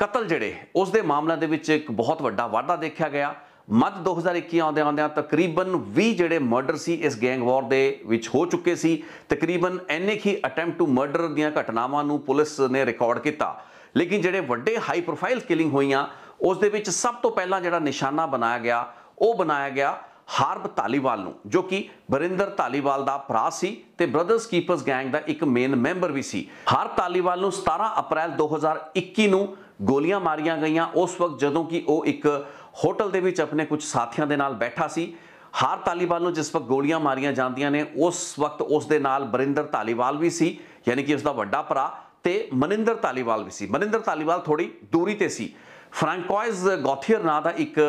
ਕਤਲ ਜਿਹੜੇ ਉਸ ਦੇ ਮਾਮਲਿਆਂ ਦੇ ਵਿੱਚ ਇੱਕ ਬਹੁਤ ਵੱਡਾ ਵਾਧਾ ਦੇਖਿਆ ਗਿਆ ਮੱਧ 2021 ਆਉਂਦੇ ਆ ਤਕਰੀਬਨ 20 ਜਿਹੜੇ ਮਰਡਰ ਸੀ ਇਸ ਗੈਂਗ ਵਾਰ ਦੇ ਵਿੱਚ ਹੋ ਚੁੱਕੇ ਸੀ ਤਕਰੀਬਨ ਐਨੇ ਕੀ ਅਟੈਂਪਟ ਟੂ ਮਰਡਰ ਦੀਆਂ ਘਟਨਾਵਾਂ ਨੂੰ ਪੁਲਿਸ ਨੇ ਰਿਕਾਰਡ ਕੀਤਾ ਲੇਕਿਨ ਜਿਹੜੇ ਵੱਡੇ ਹਾਈ ਪ੍ਰੋਫਾਈਲ ਕਿਲਿੰਗ ਹੋਈਆਂ ਉਸ ਦੇ ਵਿੱਚ ਸਭ ਤੋਂ ਪਹਿਲਾਂ ਜਿਹੜਾ ਨਿਸ਼ਾਨਾ ਬਣਾਇਆ ਗਿਆ ਉਹ ਬਣਾਇਆ ਗਿਆ ਹਰਬ ਤਾਲੀਵਾਲ ਨੂੰ ਜੋ ਕਿ ਬਰਿੰਦਰ ਤਾਲੀਵਾਲ ਦਾ ਭਰਾ ਸੀ ਤੇ ਬ੍ਰਦਰਸ ਕੀਪਰਸ ਗੈਂਗ ਦਾ ਇੱਕ ਮੇਨ ਮੈਂਬਰ ਵੀ ਸੀ ਹਰ ਤਾਲੀਵਾਲ ਨੂੰ 17 ਅਪ੍ਰੈਲ 2021 ਨੂੰ ਗੋਲੀਆਂ ਮਾਰੀਆਂ ਗਈਆਂ ਉਸ ਵਕਤ ਜਦੋਂ ਕਿ ਉਹ ਇੱਕ ਹੋਟਲ ਦੇ ਵਿੱਚ ਆਪਣੇ ਕੁਝ ਸਾਥੀਆਂ ਦੇ ਨਾਲ ਬੈਠਾ ਸੀ ਹਾਰ ਤਾਲੀਵਾਲ ਨੂੰ ਜਿਸ ਵਕਤ ਗੋਲੀਆਂ ਮਾਰੀਆਂ ਜਾਂਦੀਆਂ ਨੇ ਉਸ ਵਕਤ ਉਸ ਦੇ ਨਾਲ ਬਰਿੰਦਰ ਤਾਲੀਵਾਲ ਵੀ ਸੀ ਯਾਨੀ ਕਿ ਉਸ ਦਾ ਵੱਡਾ ਭਰਾ ਤੇ ਮਨਿੰਦਰ ਤਾਲੀਵਾਲ ਵੀ ਸੀ ਮਨਿੰਦਰ ਤਾਲੀਵਾਲ ਥੋੜੀ ਦੂਰੀ ਤੇ ਸੀ ਫਰਾਂਕੋਇਜ਼ ਗੋਥੀਅਰ ਨਾਂ ਦਾ ਇੱਕ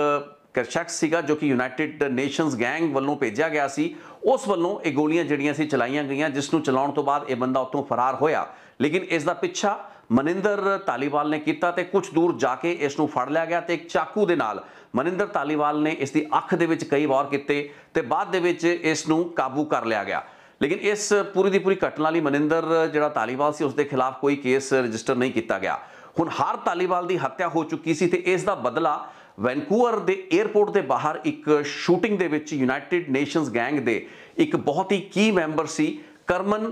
ਕਰਸ਼ਕ ਸੀਗਾ ਜੋ ਕਿ ਯੂਨਾਈਟਿਡ ਨੇਸ਼ਨਸ ਗੈਂਗ ਵੱਲੋਂ ਭੇਜਿਆ ਗਿਆ ਸੀ ਉਸ ਵੱਲੋਂ ਇਹ ਗੋਲੀਆਂ ਜਿਹੜੀਆਂ ਸੀ ਚਲਾਈਆਂ ਗਈਆਂ ਜਿਸ ਨੂੰ ਚਲਾਉਣ ਤੋਂ ਬਾਅਦ ਇਹ ਬੰਦਾ ਉੱਥੋਂ ਫਰਾਰ ਹੋਇਆ ਲੇਕਿਨ ਇਸ ਦਾ ਪਿੱਛਾ ਮਨਿੰਦਰ ਤਾਲੀਵਾਲ ਨੇ ਕੀਤਾ ਤੇ ਕੁਝ ਦੂਰ ਜਾ ਕੇ ਇਸ ਨੂੰ ਫੜ ਲਿਆ ਗਿਆ ਤੇ ਇੱਕ ਚਾਕੂ ਦੇ ਨਾਲ ਮਨਿੰਦਰ ਤਾਲੀਵਾਲ ਨੇ ਇਸ ਦੀ ਅੱਖ ਦੇ ਵਿੱਚ ਕਈ ਵਾਰ ਕੀਤੇ ਤੇ ਬਾਅਦ ਦੇ ਵਿੱਚ ਇਸ ਨੂੰ ਕਾਬੂ ਕਰ ਲਿਆ ਗਿਆ ਲੇਕਿਨ ਇਸ ਪੂਰੀ ਦੀ ਪੂਰੀ ਘਟਨਾ ਲਈ ਮਨਿੰਦਰ ਜਿਹੜਾ ਤਾਲੀਵਾਲ ਸੀ ਉਸ ਦੇ ਖਿਲਾਫ ਕੋਈ ਕੇਸ ਰਜਿਸਟਰ ਨਹੀਂ ਕੀਤਾ ਗਿਆ ਹੁਣ ਹਰ ਤਾਲੀਵਾਲ ਦੀ ਹੱਤਿਆ ਹੋ ਚੁੱਕੀ ਸੀ ਤੇ ਇਸ ਦਾ ਬਦਲਾ ਵੈਨਕੂਵਰ ਦੇ 에어ਪੋਰਟ ਦੇ ਬਾਹਰ ਇੱਕ ਸ਼ੂਟਿੰਗ ਦੇ ਵਿੱਚ ਯੂਨਾਈਟਿਡ ਨੇਸ਼ਨਸ ਗੈਂਗ ਦੇ ਇੱਕ ਬਹੁਤ ਹੀ ਕੀ ਮੈਂਬਰ ਸੀ ਕਰਮਨ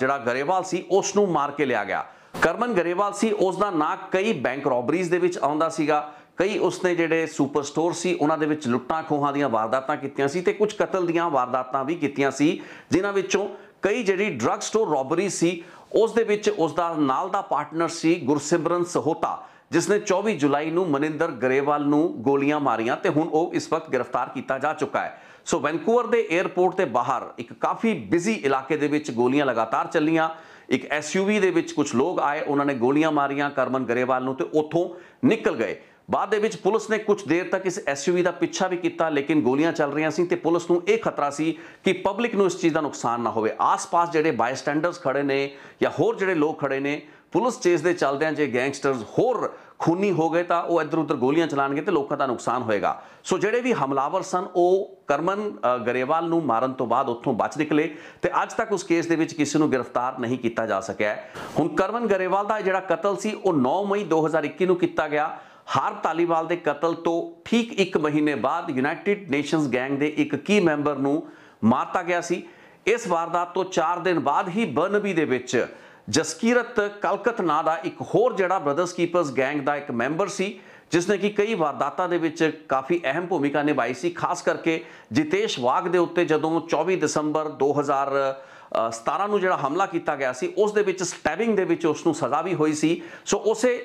ਜਿਹੜਾ ਗਰੇਵਾਲ ਸੀ ਉਸ ਨੂੰ ਮਾਰ ਕੇ ਲਿਆ ਗਿਆ ਕਰਮਨ ਗਰੇਵਾਲ ਸੀ ਉਸ ਦਾ ਨਾਂ ਕਈ ਬੈਂਕ ਰੌਬਰੀਜ਼ ਦੇ ਵਿੱਚ ਆਉਂਦਾ ਸੀਗਾ ਕਈ ਉਸਨੇ ਜਿਹੜੇ ਸੁਪਰ ਸਟੋਰ ਸੀ ਉਹਨਾਂ ਦੇ ਵਿੱਚ ਲੁੱਟਾਂ ਖੋਹਾਂ ਦੀਆਂ ਵਾਰਦਾਤਾਂ ਕੀਤੀਆਂ ਸੀ ਤੇ ਕੁਝ ਕਤਲ ਦੀਆਂ ਵਾਰਦਾਤਾਂ ਵੀ ਕੀਤੀਆਂ ਸੀ ਜਿਨ੍ਹਾਂ ਵਿੱਚੋਂ ਕਈ ਜਿਹੜੀ ਡਰੱਗ ਸਟੋਰ ਰੌਬਰੀ ਸੀ ਉਸ ਦੇ ਵਿੱਚ ਉਸ ਦਾ ਨਾਲ ਦਾ ਪਾਰਟਨਰ ਸੀ ਗੁਰਸਿਮਰਨ ਸਹੋਤਾ ਜਿਸ ਨੇ 24 ਜੁਲਾਈ ਨੂੰ ਮਨਿੰਦਰ ਗਰੇਵਾਲ ਨੂੰ ਗੋਲੀਆਂ ਮਾਰੀਆਂ ਤੇ ਹੁਣ ਉਹ ਇਸ ਵਕਤ ਗ੍ਰਿਫਤਾਰ ਕੀਤਾ ਜਾ ਚੁੱਕਾ ਹੈ ਸੋ ਵੈਨਕੂਵਰ ਦੇ 에ਅਰਪੋਰਟ ਤੇ ਬਾਹਰ ਇੱਕ ਕਾਫੀ ਬਿਜ਼ੀ ਇਲਾਕੇ ਦੇ ਵਿੱਚ ਗੋਲੀਆਂ ਲਗਾਤਾਰ ਚੱਲੀਆਂ ਇੱਕ ਐਸਯੂਵੀ ਦੇ ਵਿੱਚ ਕੁਝ ਲੋਕ ਆਏ ਉਹਨਾਂ ਨੇ ਗੋਲੀਆਂ ਮਾਰੀਆਂ ਕਰਮਨ ਗਰੇਵਾਲ ਨੂੰ ਤੇ ਉੱਥੋਂ ਨਿਕਲ ਗਏ ਬਾਅਦ ਦੇ ਵਿੱਚ ਪੁਲਿਸ ਨੇ ਕੁਝ ਦੇਰ ਤੱਕ ਇਸ ਐਸਯੂਵੀ ਦਾ ਪਿੱਛਾ ਵੀ ਕੀਤਾ ਲੇਕਿਨ ਗੋਲੀਆਂ ਚੱਲ ਰਹੀਆਂ ਸੀ ਤੇ ਪੁਲਿਸ ਨੂੰ ਇਹ ਖਤਰਾ ਸੀ ਕਿ ਪਬਲਿਕ ਨੂੰ ਇਸ ਚੀਜ਼ ਦਾ ਨੁਕਸਾਨ ਨਾ ਹੋਵੇ ਆਸ-ਪਾਸ ਜਿਹੜੇ ਬਾਈਸਟੈਂਡਰਸ ਖੜੇ ਨੇ ਜਾਂ ਹੋਰ ਜਿਹੜੇ ਲੋਕ ਖੜੇ ਨੇ ਪੁਲਿਸ ਚੇਸ ਦੇ ਚੱਲਦਿਆਂ ਜੇ ਗੈਂਗਸਟਰਸ ਹੋਰ ਖੂਨੀ ਹੋ ਗਏ ਤਾਂ ਉਹ ਇੱਧਰ ਉੱਧਰ ਗੋਲੀਆਂ ਚਲਾਣਗੇ ਤੇ ਲੋਕਾਂ ਦਾ ਨੁਕਸਾਨ ਹੋਏਗਾ ਸੋ ਜਿਹੜੇ ਵੀ ਹਮਲਾਵਰ ਸਨ ਉਹ ਕਰਮਨ ਗਰੇਵਾਲ ਨੂੰ ਮਾਰਨ ਤੋਂ ਬਾਅਦ ਉੱਥੋਂ ਬਚ ਨਿਕਲੇ ਤੇ ਅੱਜ ਤੱਕ ਉਸ ਕੇਸ ਦੇ ਵਿੱਚ ਕਿਸੇ ਨੂੰ ਗ੍ਰਿਫਤਾਰ ਨਹੀਂ ਕੀਤਾ ਜਾ ਸਕਿਆ ਹੁਣ ਕਰਮਨ ਗਰੇਵਾਲ ਦਾ ਜਿਹੜਾ ਕਤਲ ਸੀ ਉਹ 9 ਮਈ 2021 ਨੂੰ ਕੀਤਾ ਗਿਆ ਹਰ ਤਾਲੀਵਾਲ ਦੇ ਕਤਲ ਤੋਂ ਠੀਕ 1 ਮਹੀਨੇ ਬਾਅਦ ਯੂਨਾਈਟਿਡ ਨੇਸ਼ਨਸ ਗੈਂਗ ਦੇ ਇੱਕ ਕੀ ਮੈਂਬਰ ਨੂੰ ਮਾਰਤਾ ਗਿਆ ਸੀ ਇਸ ਵਾਰਦਾਤ ਤੋਂ 4 ਦਿਨ ਬਾਅਦ ਹੀ ਬਰਨਬੀ ਦੇ ਵਿੱਚ ਜਸਕੀਰਤ ਕਲਕਤ ਨਾਂ ਦਾ ਇੱਕ ਹੋਰ ਜਿਹੜਾ ਬ੍ਰਦਰਸ ਕੀਪਰਸ ਗੈਂਗ ਦਾ ਇੱਕ ਮੈਂਬਰ ਸੀ ਜਿਸ ਨੇ ਕਿ ਕਈ ਵਾਰਦਾਤਾਂ ਦੇ ਵਿੱਚ ਕਾਫੀ ਅਹਿਮ ਭੂਮਿਕਾ ਨਿਭਾਈ ਸੀ ਖਾਸ ਕਰਕੇ ਜਿਤੇਸ਼ ਵਾਗ ਦੇ ਉੱਤੇ ਜਦੋਂ 24 ਦਸੰਬਰ 2017 ਨੂੰ ਜਿਹੜਾ ਹਮਲਾ ਕੀਤਾ ਗਿਆ ਸੀ ਉਸ ਦੇ ਵਿੱਚ ਸਟੈਬਿੰਗ ਦੇ ਵਿੱਚ ਉਸ ਨੂੰ ਸਜ਼ਾ ਵੀ ਹੋਈ ਸੀ ਸੋ ਉਸੇ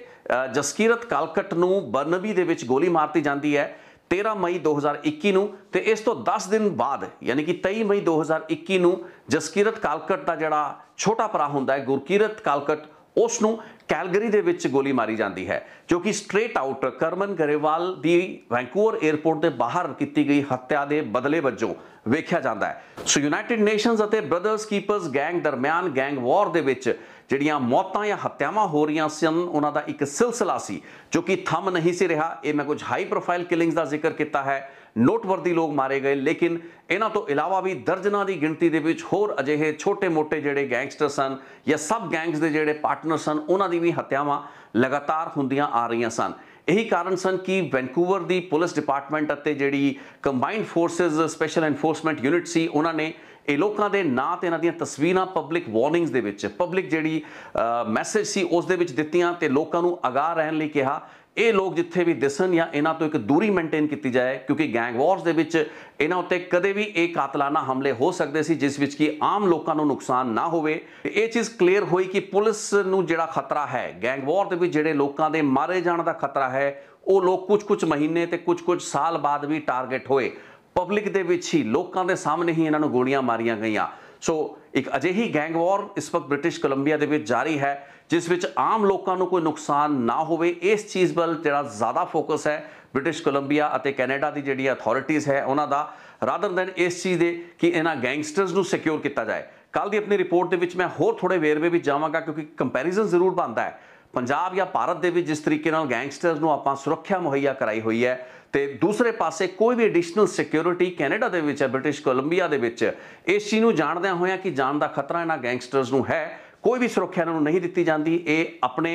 ਜਸਕੀਰਤ ਕਲਕਟ ਨੂੰ ਬਰਨਬੀ ਦੇ ਵਿੱਚ ਗੋਲੀ ਮਾਰਤੀ ਜਾਂਦੀ ਹੈ 13 ਮਈ 2021 ਨੂੰ ਤੇ ਇਸ ਤੋਂ 10 ਦਿਨ ਬਾਅਦ ਯਾਨੀ ਕਿ 23 ਮਈ 2021 ਨੂੰ ਜਸਕੀਰਤ ਕਾਲਕਟ ਦਾ ਜਿਹੜਾ ਛੋਟਾ ਭਰਾ ਹੁੰਦਾ ਹੈ ਗੁਰਕੀਰਤ ਕਾਲਕਟ ਉਸ ਨੂੰ ਕੈਲਗਰੀ ਦੇ ਵਿੱਚ ਗੋਲੀ ਮਾਰੀ ਜਾਂਦੀ ਹੈ ਜੋ ਕਿ ਸਟ੍ਰੇਟ ਆਊਟ ਕਰਮਨ ਗਰੇਵਾਲ ਦੀ ਵੈਂਕੂਵਰ 에ਅਰਪੋਰਟ ਦੇ ਬਾਹਰ ਕੀਤੀ ਗਈ ਹੱਤਿਆ ਦੇ ਬਦਲੇ ਵਜੋਂ ਵੇਖਿਆ ਜਾਂਦਾ ਹੈ ਸੋ ਯੂਨਾਈਟਿਡ ਨੇਸ਼ਨਸ ਅਤੇ ਬ੍ਰਦਰਸ ਕੀਪਰਸ ਗੈਂਗ ਦਰਮਿਆਨ ਗੈਂਗ ਵਾਰ ਦੇ ਵਿੱਚ ਜਿਹੜੀਆਂ ਮੌਤਾਂ ਜਾਂ ਹੱਤਿਆਵਾਂ ਹੋ ਰਹੀਆਂ ਸਨ ਉਹਨਾਂ ਦਾ ਇੱਕ ਸਿਲਸਿਲਾ ਸੀ ਜੋ ਕਿ ਥੰਮ ਨਹੀਂ ਸੀ ਰਿਹਾ ਇਹ ਮੈਂ ਕੁਝ ਹਾਈ ਪ੍ਰੋਫਾਈਲ ਕਿਲਿੰਗਸ ਦਾ ਜ਼ਿਕਰ ਕੀਤਾ ਹੈ ਨੋਟਵਰਦੀ ਲੋਕ ਮਾਰੇ ਗਏ ਲੇਕਿਨ ਇਹਨਾਂ ਤੋਂ ਇਲਾਵਾ ਵੀ ਦਰਜਨਾਂ ਦੀ ਗਿਣਤੀ ਦੇ ਵਿੱਚ ਹੋਰ ਅਜਿਹੇ ਛੋਟੇ-ਮੋਟੇ ਜਿਹੜੇ ਗੈਂਗਸਟਰ ਸਨ ਜਾਂ ਸਬ ਗੈਂਗਸ ਦੇ ਜਿਹੜੇ ਪਾਰਟਨਰ ਸਨ ਉਹਨਾਂ ਦੀ ਵੀ ਹੱਤਿਆਵਾਂ ਲਗਾਤਾਰ ਹੁੰਦੀਆਂ ਆ ਰਹੀਆਂ ਸਨ ਇਹੀ ਕਾਰਨ ਸਨ ਕਿ ਵੈਂਕੂਵਰ ਦੀ ਪੁਲਿਸ ਡਿਪਾਰਟਮੈਂਟ ਅਤੇ ਜਿਹੜੀ combined forces special enforcement unit ਸੀ ਉਹਨਾਂ ਨੇ ਇਹ ਲੋਕਾਂ ਦੇ ਨਾਂ ਤੇ ਇਹਨਾਂ ਦੀਆਂ ਤਸਵੀਰਾਂ ਪਬਲਿਕ ਵਾਰਨਿੰਗਸ ਦੇ ਵਿੱਚ ਪਬਲਿਕ ਜਿਹੜੀ ਮੈਸੇਜ ਸੀ ਉਸ ਦੇ ਵਿੱਚ ਦਿੱਤੀਆਂ ਤੇ ਲੋਕਾਂ ਨੂੰ ਅਗਾਹ ਰਹਿਣ ਲਈ ਕਿਹਾ ਇਹ ਲੋਕ ਜਿੱਥੇ ਵੀ ਦਿਸਣ ਜਾਂ ਇਹਨਾਂ ਤੋਂ ਇੱਕ ਦੂਰੀ ਮੇਨਟੇਨ ਕੀਤੀ ਜਾਏ ਕਿਉਂਕਿ ਗੈਂਗ ਵਾਰਸ ਦੇ ਵਿੱਚ ਇਹਨਾਂ ਉੱਤੇ ਕਦੇ ਵੀ ਇਹ ਕਾਤਲਾਨਾ ਹਮਲੇ ਹੋ ਸਕਦੇ ਸੀ ਜਿਸ ਵਿੱਚ ਕਿ ਆਮ ਲੋਕਾਂ ਨੂੰ ਨੁਕਸਾਨ ਨਾ ਹੋਵੇ ਇਹ ਚੀਜ਼ ਕਲੀਅਰ ਹੋਈ ਕਿ ਪੁਲਿਸ ਨੂੰ ਜਿਹੜਾ ਖਤਰਾ ਹੈ ਗੈਂਗ ਵਾਰ ਦੇ ਵਿੱਚ ਜਿਹੜੇ ਲੋਕਾਂ ਦੇ ਮਾਰੇ ਜਾਣ ਦਾ ਖਤਰਾ ਹੈ ਉਹ ਲੋਕ ਕੁਝ-ਕੁਝ ਮਹੀਨੇ ਤੇ ਕੁਝ-ਕੁਝ ਸਾਲ ਬਾਅਦ ਵੀ ਟਾਰਗੇਟ ਹੋਏ ਪਬਲਿਕ ਦੇ ਵਿੱਚ ਹੀ ਲੋਕਾਂ ਦੇ ਸਾਹਮਣੇ ਹੀ ਇਹਨਾਂ ਨੂੰ ਗੋਲੀਆਂ ਮਾਰੀਆਂ ਗਈਆਂ ਸੋ ਇੱਕ ਅਜਿਹੀ ਗੈਂਗ ਵਾਰ ਇਸ ਵਕਤ ਬ੍ਰਿਟਿਸ਼ ਕੋਲੰਬੀਆ ਦੇ ਵਿੱਚ ਜਾਰੀ ਹੈ ਜਿਸ ਵਿੱਚ ਆਮ ਲੋਕਾਂ ਨੂੰ ਕੋਈ ਨੁਕਸਾਨ ਨਾ ਹੋਵੇ ਇਸ ਚੀਜ਼ ਵੱਲ ਜਿਹੜਾ ਜ਼ਿਆਦਾ ਫੋਕਸ ਹੈ ਬ੍ਰਿਟਿਸ਼ ਕੋਲੰਬੀਆ ਅਤੇ ਕੈਨੇਡਾ ਦੀ ਜਿਹੜੀ ਅਥਾਰਟੀਜ਼ ਹੈ ਉਹਨਾਂ ਦਾ ਰਾਦਰ ਦੈਨ ਇਸ ਚੀਜ਼ ਦੇ ਕਿ ਇਹਨਾਂ ਗੈਂਗਸਟਰਸ ਨੂੰ ਸਿਕਿਉਰ ਕੀਤਾ ਜਾਏ ਕੱਲ ਦੀ ਆਪਣੀ ਰਿਪੋਰਟ ਦੇ ਵਿੱਚ ਮੈਂ ਹੋਰ ਥੋੜੇ ਵੇਰਵੇ ਵੀ ਜਾਵਾਂਗਾ ਕਿਉਂਕਿ ਕੰਪੈਰੀਜ਼ਨ ਜ਼ਰੂਰ ਬਣਦਾ ਹੈ ਪੰਜਾਬ ਜਾਂ ਭਾਰਤ ਦੇ ਵਿੱਚ ਜਿਸ ਤਰੀਕੇ ਨਾਲ ਗੈਂਗਸਟਰਸ ਨੂੰ ਆਪਾਂ ਸੁਰੱਖਿਆ ਮੁਹੱਈਆ ਕਰਾਈ ਹੋਈ ਹੈ ਤੇ ਦੂਸਰੇ ਪਾਸੇ ਕੋਈ ਵੀ ਐਡੀਸ਼ਨਲ ਸਿਕਿਉਰਿਟੀ ਕੈਨੇਡਾ ਦੇ ਵਿੱਚ ਹੈ ਬ੍ਰਿਟਿਸ਼ ਕੋਲੰਬੀਆ ਦੇ ਵਿੱਚ ਇਸ ਚੀਜ਼ ਨੂੰ ਜਾਣਦਿਆਂ ਹੋਇਆਂ ਕਿ ਜਾਨ ਦਾ ਖਤਰਾ ਇਹਨਾਂ ਗੈਂਗਸਟਰਸ ਨੂੰ ਹੈ ਕੋਈ ਵੀ ਸੁਰੱਖਿਆ ਇਹਨਾਂ ਨੂੰ ਨਹੀਂ ਦਿੱਤੀ ਜਾਂਦੀ ਇਹ ਆਪਣੇ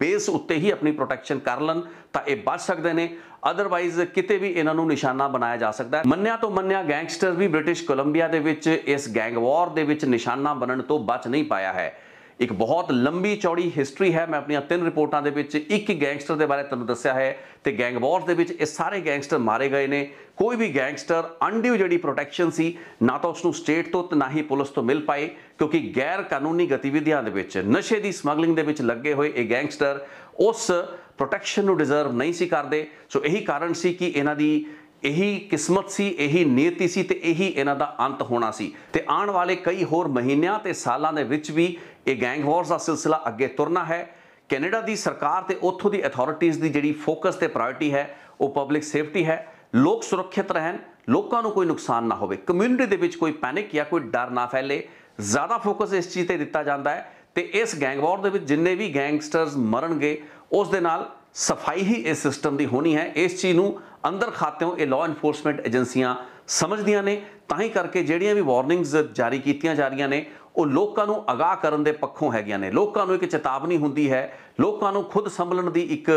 ਬੇਸ ਉੱਤੇ ਹੀ ਆਪਣੀ ਪ੍ਰੋਟੈਕਸ਼ਨ ਕਰ ਲੈਣ ਤਾਂ ਇਹ ਬਚ ਸਕਦੇ ਨੇ ਅਦਰਵਾਈਜ਼ ਕਿਤੇ ਵੀ ਇਹਨਾਂ ਨੂੰ ਨਿਸ਼ਾਨਾ ਬਣਾਇਆ ਜਾ ਸਕਦਾ ਹੈ ਮੰਨਿਆ ਤੋਂ ਮੰਨਿਆ ਗੈਂਗਸਟਰ ਵੀ ਬ੍ਰਿਟਿਸ਼ ਕੋਲੰਬੀਆ ਦੇ ਵਿੱਚ ਇਸ ਗੈਂਗ ਵਾਰ ਦੇ ਵਿੱਚ ਨਿਸ਼ਾਨਾ ਬਣਨ ਤੋਂ ਬਚ ਨਹੀਂ ਪਾਇਆ ਹੈ ਇੱਕ ਬਹੁਤ ਲੰਬੀ ਚੌੜੀ ਹਿਸਟਰੀ ਹੈ ਮੈਂ ਆਪਣੀਆਂ ਤਿੰਨ ਰਿਪੋਰਟਾਂ ਦੇ ਵਿੱਚ ਇੱਕ ਗੈਂਗਸਟਰ ਦੇ ਬਾਰੇ ਤੁਹਾਨੂੰ ਦੱਸਿਆ ਹੈ ਤੇ ਗੈਂਗ ਵਾਰਸ ਦੇ ਵਿੱਚ ਇਹ ਸਾਰੇ ਗੈਂਗਸਟਰ ਮਾਰੇ ਗਏ ਨੇ ਕੋਈ ਵੀ ਗੈਂਗਸਟਰ ਅਨਡਿਊ ਜਿਹੜੀ ਪ੍ਰੋਟੈਕਸ਼ਨ ਸੀ ਨਾ ਤਾਂ ਉਸ ਨੂੰ ਸਟੇਟ ਤੋਂ ਤੇ ਨਾ ਹੀ ਪੁਲਿਸ ਤੋਂ ਮਿਲ ਪਾਈ ਕਿਉਂਕਿ ਗੈਰ ਕਾਨੂੰਨੀ ਗਤੀਵਿਧੀਆਂ ਦੇ ਵਿੱਚ ਨਸ਼ੇ ਦੀ ਸਮਗਲਿੰਗ ਦੇ ਵਿੱਚ ਲੱਗੇ ਹੋਏ ਇਹ ਗੈਂਗਸਟਰ ਉਸ ਪ੍ਰੋਟੈਕਸ਼ਨ ਨੂੰ ਡਿਜ਼ਰਵ ਨਹੀਂ ਸੀ ਕਰਦੇ ਸੋ ਇਹੀ ਕਾਰਨ ਸੀ ਕਿ ਇਹਨਾਂ ਦੀ ਇਹੀ ਕਿਸਮਤ ਸੀ ਇਹੀ ਨੀਤੀ ਸੀ ਤੇ ਇਹੀ ਇਹਨਾਂ ਦਾ ਅੰਤ ਹੋਣਾ ਸੀ ਤੇ ਆਉਣ ਵਾਲੇ ਕਈ ਹੋਰ ਮਹੀਨਿਆਂ ਤੇ ਸਾਲਾਂ ਦੇ ਵਿੱਚ ਵੀ ਇਹ ਗੈਂਗ ਵਾਰਸ ਦਾ ਸਿਲਸਿਲਾ ਅੱਗੇ ਤੁਰਨਾ ਹੈ ਕੈਨੇਡਾ ਦੀ ਸਰਕਾਰ ਤੇ ਉੱਥੋਂ ਦੀ ਅਥਾਰਟੀਜ਼ ਦੀ ਜਿਹੜੀ ਫੋਕਸ ਤੇ ਪ੍ਰਾਇੋਰਟੀ ਹੈ ਉਹ ਪਬਲਿਕ ਸੇਫਟੀ ਹੈ ਲੋਕ ਸੁਰੱਖਿਅਤ ਰਹਿਣ ਲੋਕਾਂ ਨੂੰ ਕੋਈ ਨੁਕਸਾਨ ਨਾ ਹੋਵੇ ਕਮਿਊਨਿਟੀ ਦੇ ਵਿੱਚ ਕੋਈ ਪੈਨਿਕ ਜਾਂ ਕੋਈ ਡਰ ਨਾ ਫੈਲੇ ਜ਼ਿਆਦਾ ਫੋਕਸ ਇਸ ਚੀਜ਼ ਤੇ ਦਿੱਤਾ ਜਾਂਦਾ ਹੈ ਤੇ ਇਸ ਗੈਂਗ ਵਾਰ ਦੇ ਵਿੱਚ ਜਿੰਨੇ ਵੀ ਗੈਂਗਸਟਰਸ ਮਰਨਗੇ ਉਸ ਦੇ ਨਾਲ ਸਫਾਈ ਹੀ ਇਸ ਸਿਸਟਮ ਦੀ ਹੋਣੀ ਹੈ ਇਸ ਚੀਜ਼ ਨੂੰ ਅੰਦਰ ਖਾਤਿਓਂ ਇਹ ਲਾਅ ਐਨਫੋਰਸਮੈਂਟ ਏਜੰਸੀਆਂ ਸਮਝਦੀਆਂ ਨੇ ਤਾਂ ਹੀ ਕਰਕੇ ਜਿਹੜੀਆਂ ਵੀ ਵਾਰਨਿੰਗਸ ਜਾਰੀ ਕੀਤੀਆਂ ਜਾ ਰਹੀਆਂ ਨੇ ਉਹ ਲੋਕਾਂ ਨੂੰ ਅਗਾਹ ਕਰਨ ਦੇ ਪੱਖੋਂ ਹੈਗੀਆਂ ਨੇ ਲੋਕਾਂ ਨੂੰ ਇੱਕ ਚੇਤਾਵਨੀ ਹੁੰਦੀ ਹੈ ਲੋਕਾਂ ਨੂੰ ਖੁਦ ਸੰਭਲਣ ਦੀ ਇੱਕ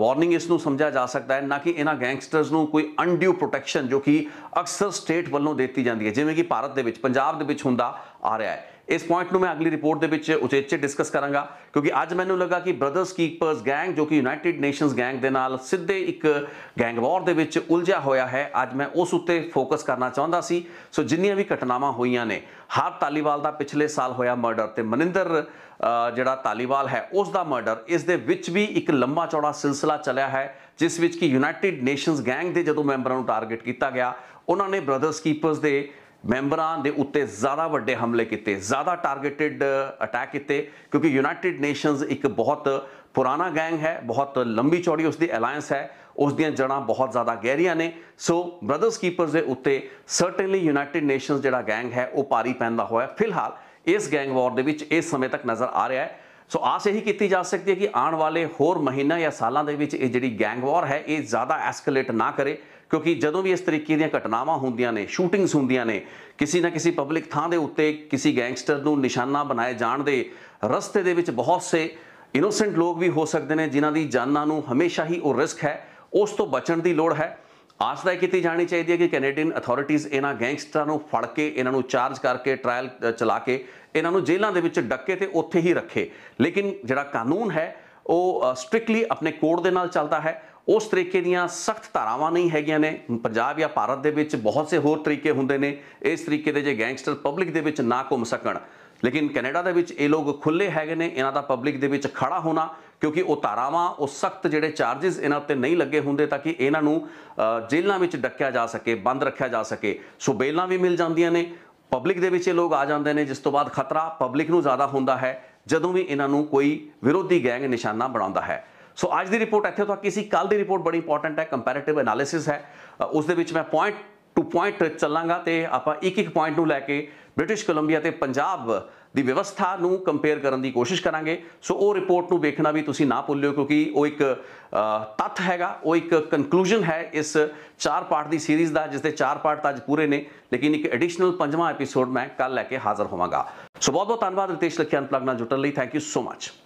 ਵਾਰਨਿੰਗ ਇਸ ਨੂੰ ਸਮਝਿਆ ਜਾ ਸਕਦਾ ਹੈ ਨਾ ਕਿ ਇਹਨਾਂ ਗੈਂਗਸਟਰਸ ਨੂੰ ਕੋਈ ਅਨਡਿਊ ਪ੍ਰੋਟੈਕਸ਼ਨ ਜੋ ਕਿ ਅਕਸਰ ਸਟੇਟ ਵੱਲੋਂ ਦਿੱਤੀ ਜਾਂਦੀ ਹੈ ਜਿਵੇਂ ਕਿ ਭਾਰਤ ਦੇ ਵਿੱਚ ਪੰਜਾਬ ਦੇ ਵਿੱਚ ਹੁੰਦਾ ਆ ਰਿਹਾ ਹੈ ਇਸ ਪੁਆਇੰਟ ਨੂੰ ਮੈਂ ਅਗਲੀ ਰਿਪੋਰਟ ਦੇ ਵਿੱਚ ਉਚੇਚੇ ਡਿਸਕਸ ਕਰਾਂਗਾ ਕਿਉਂਕਿ ਅੱਜ ਮੈਨੂੰ ਲੱਗਾ ਕਿ ਬ੍ਰਦਰਸ ਕੀਪਰਸ ਗੈਂਗ ਜੋ ਕਿ ਯੂਨਾਈਟਿਡ ਨੇਸ਼ਨਸ ਗੈਂਗ ਦੇ ਨਾਲ ਸਿੱਧੇ ਇੱਕ ਗੈਂਗ ਵਾਰ ਦੇ ਵਿੱਚ ਉਲਝਿਆ ਹੋਇਆ ਹੈ ਅੱਜ ਮੈਂ ਉਸ ਉੱਤੇ ਫੋਕਸ ਕਰਨਾ ਚਾਹੁੰਦਾ ਸੀ ਸੋ ਜਿੰਨੀਆਂ ਵੀ ਘਟਨਾਵਾਂ ਹੋਈਆਂ ਨੇ ਹਰ ਤਾਲੀਵਾਲ ਦਾ ਪਿਛਲੇ ਸਾਲ ਹੋਇਆ ਮਰਡਰ ਤੇ ਮਨਿੰਦਰ ਜਿਹੜਾ ਤਾਲੀਵਾਲ ਹੈ ਉਸ ਦਾ ਮਰਡਰ ਇਸ ਦੇ ਵਿੱਚ ਵੀ ਇੱਕ ਲੰਮਾ ਚੌੜਾ ਸਿਲਸਿਲਾ ਚੱਲਿਆ ਹੈ ਜਿਸ ਵਿੱਚ ਕਿ ਯੂਨਾਈਟਿਡ ਨੇਸ਼ਨਸ ਗੈਂਗ ਦੇ ਜਦੋਂ ਮੈਂਬਰਾਂ ਨੂੰ ਟਾਰਗੇਟ ਕੀਤਾ ਗਿਆ ਉਹਨਾਂ ਨੇ ਬ੍ਰਦਰਸ ਕੀਪਰਸ ਦੇ ਮੈਂਬਰਾਂ ਦੇ ਉੱਤੇ ਜ਼ਿਆਦਾ ਵੱਡੇ ਹਮਲੇ ਕੀਤੇ ਜ਼ਿਆਦਾ ਟਾਰਗੇਟਿਡ ਅਟੈਕ ਕੀਤੇ ਕਿਉਂਕਿ ਯੂਨਾਈਟਿਡ ਨੇਸ਼ਨਸ ਇੱਕ ਬਹੁਤ ਪੁਰਾਣਾ ਗੈਂਗ ਹੈ ਬਹੁਤ ਲੰਬੀ ਚੌੜੀ ਉਸ ਦੀ ਅਲਾਈਅੰਸ ਹੈ ਉਸ ਦੀਆਂ ਜੜਾਂ ਬਹੁਤ ਜ਼ਿਆਦਾ ਗਹਿਰੀਆਂ ਨੇ ਸੋ ਬ੍ਰਦਰਸ ਕੀਪਰਸ ਦੇ ਉੱਤੇ ਸਰਟਨਲੀ ਯੂਨਾਈਟਿਡ ਨੇਸ਼ਨਸ ਜਿਹੜਾ ਗੈਂਗ ਹੈ ਉਹ ਪਾਰੀ ਪੈਂਦਾ ਹੋਇਆ ਫਿਲਹਾਲ ਇਸ ਗੈਂਗ ਵਾਰ ਦੇ ਵਿੱਚ ਇਸ ਸਮੇਂ ਤੱਕ ਨਜ਼ਰ ਆ ਰਿਹਾ ਹੈ ਸੋ ਆਸ ਇਹੀ ਕੀਤੀ ਜਾ ਸਕਦੀ ਹੈ ਕਿ ਆਉਣ ਵਾਲੇ ਹੋਰ ਮਹੀਨਾ ਜਾਂ ਸਾਲਾਂ ਦੇ ਵਿੱਚ ਇਹ ਜਿਹੜੀ ਗੈਂਗ ਵਾਰ ਹੈ ਇਹ ਜ਼ਿਆਦਾ ਐਸਕੇਲੇਟ ਨਾ ਕਰੇ ਕਿਉਂਕਿ ਜਦੋਂ ਵੀ ਇਸ ਤਰੀਕੇ ਦੀਆਂ ਘਟਨਾਵਾਂ ਹੁੰਦੀਆਂ ਨੇ ਸ਼ੂਟਿੰਗਸ ਹੁੰਦੀਆਂ ਨੇ ਕਿਸੇ ਨਾ ਕਿਸੇ ਪਬਲਿਕ ਥਾਂ ਦੇ ਉੱਤੇ ਕਿਸੇ ਗੈਂਗਸਟਰ ਨੂੰ ਨਿਸ਼ਾਨਾ ਬਣਾਏ ਜਾਣ ਦੇ ਰਸਤੇ ਦੇ ਵਿੱਚ ਬਹੁਤ ਸੇ ਇਨੋਸੈਂਟ ਲੋਕ ਵੀ ਹੋ ਸਕਦੇ ਨੇ ਜਿਨ੍ਹਾਂ ਦੀ ਜਾਨਾਂ ਨੂੰ ਹਮੇਸ਼ਾ ਹੀ ਉਹ ਰਿਸਕ ਹੈ ਉਸ ਤੋਂ ਬਚਣ ਦੀ ਲੋੜ ਹੈ ਆਸਦਾ ਕੀਤੀ ਜਾਣੀ ਚਾਹੀਦੀ ਹੈ ਕਿ ਕੈਨੇਡੀਅਨ ਅਥਾਰਟੀਜ਼ ਇਹਨਾਂ ਗੈਂਗਸਟਰਾਂ ਨੂੰ ਫੜ ਕੇ ਇਹਨਾਂ ਨੂੰ ਚਾਰਜ ਕਰਕੇ ਟ੍ਰਾਇਲ ਚਲਾ ਕੇ ਇਹਨਾਂ ਨੂੰ ਜੇਲ੍ਹਾਂ ਦੇ ਵਿੱਚ ਡੱਕੇ ਤੇ ਉੱਥੇ ਹੀ ਰੱਖੇ ਲੇਕਿਨ ਜਿਹੜਾ ਕਾਨੂੰਨ ਹੈ ਉਹ ਸਟ੍ਰਿਕਟਲੀ ਆਪਣੇ ਕੋਡ ਦੇ ਨਾਲ ਚੱਲਦਾ ਹੈ ਉਸ ਤਰੀਕੇ ਦੀਆਂ ਸਖਤ ਧਾਰਾਵਾਂ ਨਹੀਂ ਹੈਗੀਆਂ ਨੇ ਪੰਜਾਬ ਜਾਂ ਭਾਰਤ ਦੇ ਵਿੱਚ ਬਹੁਤ ਸੇ ਹੋਰ ਤਰੀਕੇ ਹੁੰਦੇ ਨੇ ਇਸ ਤਰੀਕੇ ਦੇ ਜੇ ਗੈਂਗਸਟਰ ਪਬਲਿਕ ਦੇ ਵਿੱਚ ਨਾ ਘੁੰਮ ਸਕਣ ਲੇਕਿਨ ਕੈਨੇਡਾ ਦੇ ਵਿੱਚ ਇਹ ਲੋਕ ਖੁੱਲੇ ਹੈਗੇ ਨੇ ਇਹਨਾਂ ਦਾ ਪਬਲਿਕ ਦੇ ਵਿੱਚ ਖੜਾ ਹੋਣਾ ਕਿਉਂਕਿ ਉਹ ਧਾਰਾਵਾਂ ਉਹ ਸਖਤ ਜਿਹੜੇ ਚਾਰजेस ਇਹਨਾਂ ਉੱਤੇ ਨਹੀਂ ਲੱਗੇ ਹੁੰਦੇ ਤਾਂ ਕਿ ਇਹਨਾਂ ਨੂੰ ਜੇਲ੍ਹਾਂ ਵਿੱਚ ਡੱਕਿਆ ਜਾ ਸਕੇ ਬੰਦ ਰੱਖਿਆ ਜਾ ਸਕੇ ਸੋ ਬੇਲਾਂ ਵੀ ਮਿਲ ਜਾਂਦੀਆਂ ਨੇ ਪਬਲਿਕ ਦੇ ਵਿੱਚ ਇਹ ਲੋਕ ਆ ਜਾਂਦੇ ਨੇ ਜਿਸ ਤੋਂ ਬਾਅਦ ਖਤਰਾ ਪਬਲਿਕ ਨੂੰ ਜ਼ਿਆਦਾ ਹੁੰਦਾ ਹੈ ਜਦੋਂ ਵੀ ਇਹਨਾਂ ਨੂੰ ਕੋਈ ਵਿਰੋਧੀ ਗੈਂਗ ਨਿਸ਼ਾਨਾ ਬਣਾਉਂਦਾ ਹੈ ਸੋ ਅੱਜ ਦੀ ਰਿਪੋਰਟ ਇੱਥੇ ਤੱਕ ਸੀ ਕੱਲ ਦੀ ਰਿਪੋਰਟ ਬੜੀ ਇੰਪੋਰਟੈਂਟ ਹੈ ਕੰਪੈਰੀਟਿਵ ਐਨਾਲਿਸਿਸ ਹੈ ਉਸ ਦੇ ਵਿੱਚ ਮੈਂ ਪੁਆਇੰਟ ਟੂ ਪੁਆਇੰਟ ਚੱਲਾਂਗਾ ਤੇ ਆਪਾਂ ਇੱਕ ਇੱਕ ਪੁਆਇੰਟ ਨੂੰ ਲੈ ਕੇ ਬ੍ਰਿਟਿਸ਼ ਕੋਲੰਬੀਆ ਤੇ ਪੰਜਾਬ ਦੀ ਵਿਵਸਥਾ ਨੂੰ ਕੰਪੇਅਰ ਕਰਨ ਦੀ ਕੋਸ਼ਿਸ਼ ਕਰਾਂਗੇ ਸੋ ਉਹ ਰਿਪੋਰਟ ਨੂੰ ਵੇਖਣਾ ਵੀ ਤੁਸੀਂ ਨਾ ਭੁੱਲਿਓ ਕਿਉਂਕਿ ਉਹ ਇੱਕ ਤੱਥ ਹੈਗਾ ਉਹ ਇੱਕ ਕਨਕਲੂਜਨ ਹੈ ਇਸ ਚਾਰ ਪਾਰਟ ਦੀ ਸੀਰੀਜ਼ ਦਾ ਜਿਸ ਦੇ ਚਾਰ ਪਾਰਟ ਅੱਜ ਪੂਰੇ ਨੇ ਲੇਕਿਨ ਇੱਕ ਐਡੀਸ਼ਨਲ ਪੰਜਵਾਂ ਐਪੀਸੋਡ ਮੈਂ ਕੱਲ ਲੈ ਕੇ ਹਾਜ਼ਰ ਹੋਵਾਂਗਾ ਸੋ ਬਹੁਤ ਬਹੁਤ ਧੰਨਵਾਦ ਰਿਤੇਸ਼ ਲਖਿਆਨ ਪਲੱਗ ਨਾਲ ਲਈ ਥੈਂਕ ਯੂ ਸੋ ਮੱਚ